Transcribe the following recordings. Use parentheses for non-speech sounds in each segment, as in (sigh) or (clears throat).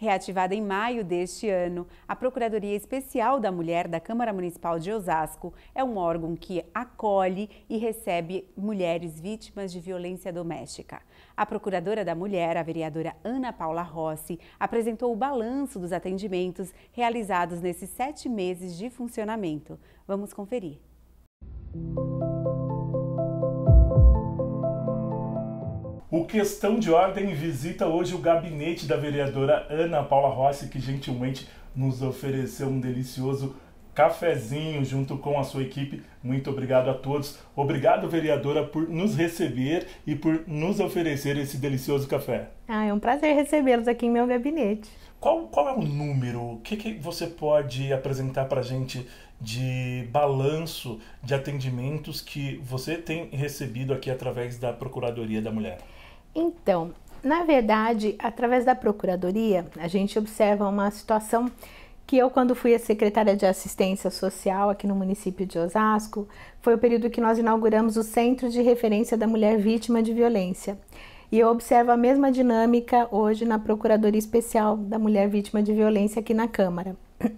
Reativada em maio deste ano, a Procuradoria Especial da Mulher da Câmara Municipal de Osasco é um órgão que acolhe e recebe mulheres vítimas de violência doméstica. A procuradora da mulher, a vereadora Ana Paula Rossi, apresentou o balanço dos atendimentos realizados nesses sete meses de funcionamento. Vamos conferir. Música O Questão de Ordem visita hoje o gabinete da vereadora Ana Paula Rossi, que gentilmente nos ofereceu um delicioso cafezinho junto com a sua equipe. Muito obrigado a todos. Obrigado, vereadora, por nos receber e por nos oferecer esse delicioso café. Ah, é um prazer recebê-los aqui em meu gabinete. Qual, qual é o número? O que, que você pode apresentar para a gente de balanço de atendimentos que você tem recebido aqui através da Procuradoria da Mulher? Então, na verdade, através da procuradoria, a gente observa uma situação que eu, quando fui a secretária de assistência social aqui no município de Osasco, foi o período que nós inauguramos o Centro de Referência da Mulher Vítima de Violência. E eu observo a mesma dinâmica hoje na Procuradoria Especial da Mulher Vítima de Violência aqui na Câmara. (clears throat)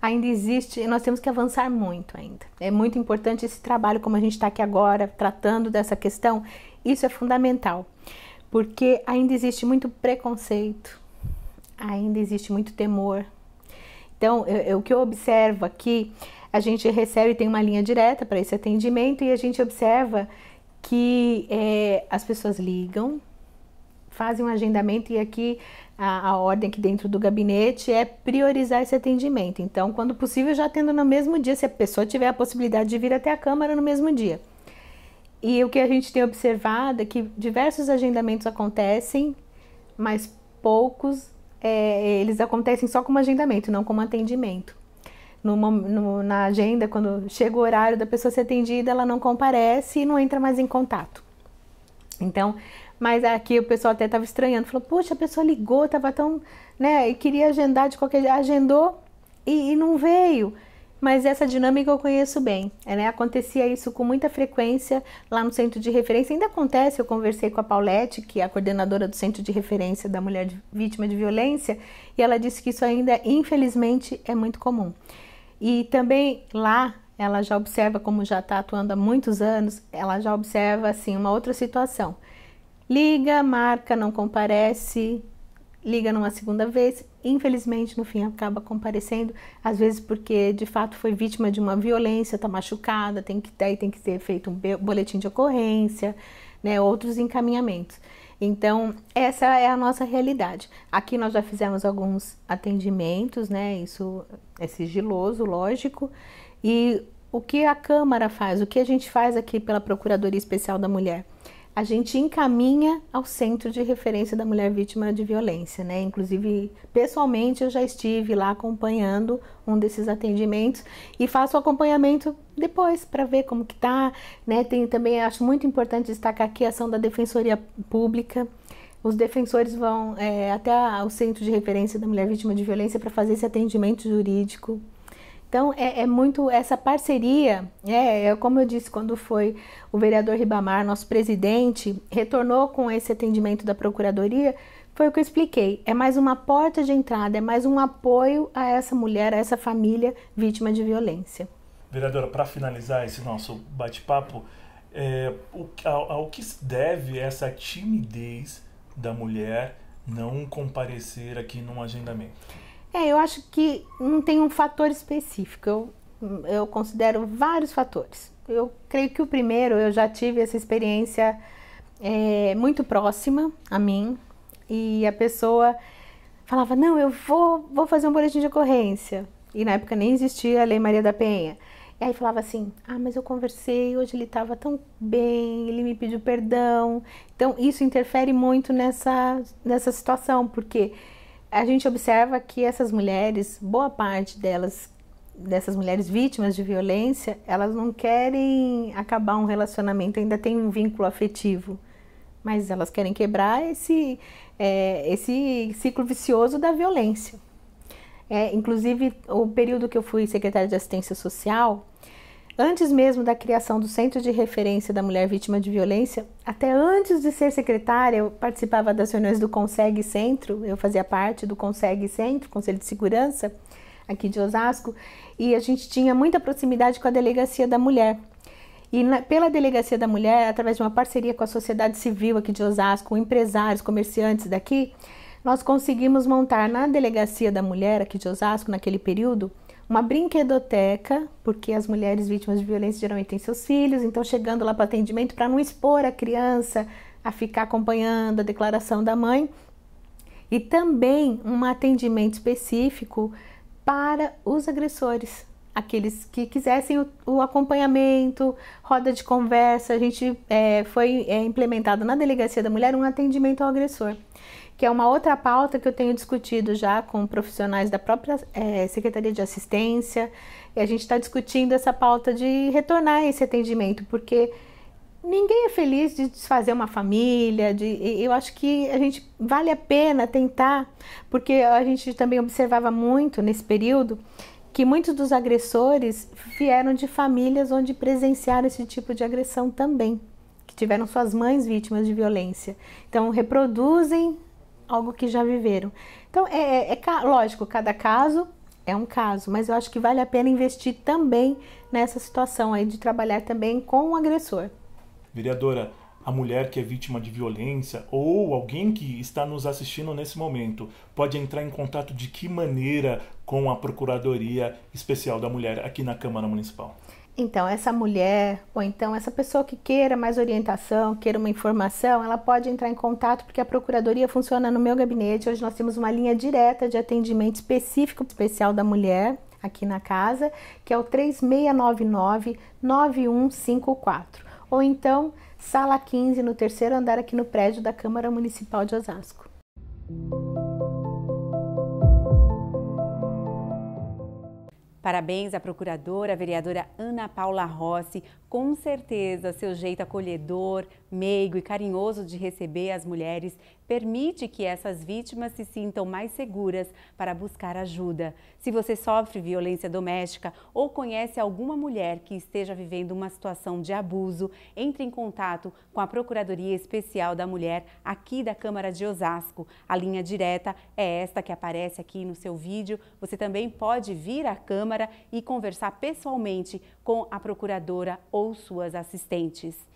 Ainda existe e nós temos que avançar muito ainda. É muito importante esse trabalho, como a gente está aqui agora, tratando dessa questão isso é fundamental, porque ainda existe muito preconceito, ainda existe muito temor. Então, eu, eu, o que eu observo aqui, a gente recebe, tem uma linha direta para esse atendimento e a gente observa que é, as pessoas ligam, fazem um agendamento e aqui a, a, ordem aqui dentro do gabinete é priorizar esse atendimento. Então, quando possível, já atendo no mesmo dia, se a pessoa tiver a possibilidade de vir até a Câmara no mesmo dia. E o que a gente tem observado é que diversos agendamentos acontecem, mas poucos é, eles acontecem só como agendamento, não como atendimento. No, no, na agenda, quando chega o horário da pessoa ser atendida, ela não comparece e não entra mais em contato. Então, mas aqui o pessoal até estava estranhando, falou: Poxa, a pessoa ligou, estava tão. né, e queria agendar de qualquer jeito, agendou e, e não veio mas essa dinâmica eu conheço bem. É, né? Acontecia isso com muita frequência lá no centro de referência. Ainda acontece, eu conversei com a Paulette, que é a coordenadora do centro de referência da mulher de, vítima de violência, e ela disse que isso ainda, infelizmente, é muito comum. E também lá ela já observa, como já está atuando há muitos anos, ela já observa assim uma outra situação. Liga, marca, não comparece, liga numa segunda vez, infelizmente no fim acaba comparecendo, às vezes porque de fato foi vítima de uma violência, está machucada, tem que ter tem que ser feito um boletim de ocorrência, né, outros encaminhamentos. Então, essa é a nossa realidade. Aqui nós já fizemos alguns atendimentos, né? Isso é sigiloso, lógico. E o que a Câmara faz, o que a gente faz aqui pela Procuradoria Especial da Mulher? a gente encaminha ao centro de referência da mulher vítima de violência, né? Inclusive, pessoalmente, eu já estive lá acompanhando um desses atendimentos e faço o acompanhamento depois para ver como que tá, né? Tem também, acho muito importante destacar aqui a ação da Defensoria Pública. Os defensores vão é, até ao o centro de referência da mulher vítima de violência para fazer esse atendimento jurídico então é, é, muito essa parceria, é, é, como eu disse quando foi o vereador Ribamar, nosso presidente, retornou com esse atendimento da procuradoria, foi o que eu expliquei. É mais uma porta de entrada, é mais um apoio a essa mulher, a essa família vítima de violência. Vereadora, para finalizar esse nosso bate-papo, é, ao, ao que se deve essa timidez da mulher não comparecer aqui num agendamento? É, eu acho que não tem um fator específico. Eu, eu considero vários fatores. Eu creio que o primeiro, eu já tive essa experiência é, muito próxima a mim e a pessoa falava: Não, eu vou, vou fazer um boletim de ocorrência. E na época nem existia a Lei Maria da Penha. E aí falava assim: Ah, mas eu conversei, hoje ele estava tão bem, ele me pediu perdão. Então isso interfere muito nessa, nessa situação, porque a gente observa que essas mulheres, boa parte delas, dessas mulheres vítimas de violência, elas não querem acabar um relacionamento, ainda tem um vínculo afetivo, mas elas querem quebrar esse, é, esse ciclo vicioso da violência. É, inclusive, o período que eu fui secretária de assistência social, Antes mesmo da criação do Centro de Referência da Mulher Vítima de Violência, até antes de ser secretária, eu participava das reuniões do Consegue Centro, eu fazia parte do Consegue Centro, Conselho de Segurança, aqui de Osasco, e a gente tinha muita proximidade com a Delegacia da Mulher. E na, pela Delegacia da Mulher, através de uma parceria com a sociedade civil aqui de Osasco, com empresários, comerciantes daqui, nós conseguimos montar na Delegacia da Mulher aqui de Osasco, naquele período, uma brinquedoteca, porque as mulheres vítimas de violência geralmente têm seus filhos, então chegando lá para atendimento, para não expor a criança a ficar acompanhando a declaração da mãe, e também um atendimento específico para os agressores, aqueles que quisessem o, o, acompanhamento, roda de conversa. A gente é, foi é, implementado na delegacia da mulher um atendimento ao agressor que é uma outra pauta que eu tenho discutido já com profissionais da própria é, Secretaria de Assistência, e a gente está discutindo essa pauta de retornar esse atendimento, porque ninguém é feliz de desfazer uma família, de, eu acho que a gente vale a pena tentar, porque a gente também observava muito nesse período que muitos dos agressores vieram de famílias onde presenciaram esse tipo de agressão também, que tiveram suas mães vítimas de violência. Então reproduzem algo que já viveram. Então, é, é, é lógico, cada caso é um caso, mas eu acho que vale a pena investir também nessa situação aí de trabalhar também com o agressor. Vereadora, a mulher que é vítima de violência ou alguém que está nos assistindo nesse momento pode entrar em contato de que maneira com a Procuradoria Especial da Mulher aqui na Câmara Municipal? Então, essa mulher, ou então essa pessoa que queira mais orientação, queira uma informação, ela pode entrar em contato porque a procuradoria funciona no meu gabinete. Hoje nós temos uma linha direta de atendimento específico especial da mulher aqui na casa, que é o 3699 9154. Ou então, sala 15 no terceiro andar aqui no prédio da Câmara Municipal de Osasco. Parabéns à procuradora, à vereadora Ana Paula Rossi, com certeza, seu jeito acolhedor, meigo e carinhoso de receber as mulheres permite que essas vítimas se sintam mais seguras para buscar ajuda. Se você sofre violência doméstica ou conhece alguma mulher que esteja vivendo uma situação de abuso, entre em contato com a Procuradoria Especial da Mulher aqui da Câmara de Osasco. A linha direta é esta que aparece aqui no seu vídeo. Você também pode vir à Câmara e conversar pessoalmente com a procuradora ou ou suas assistentes.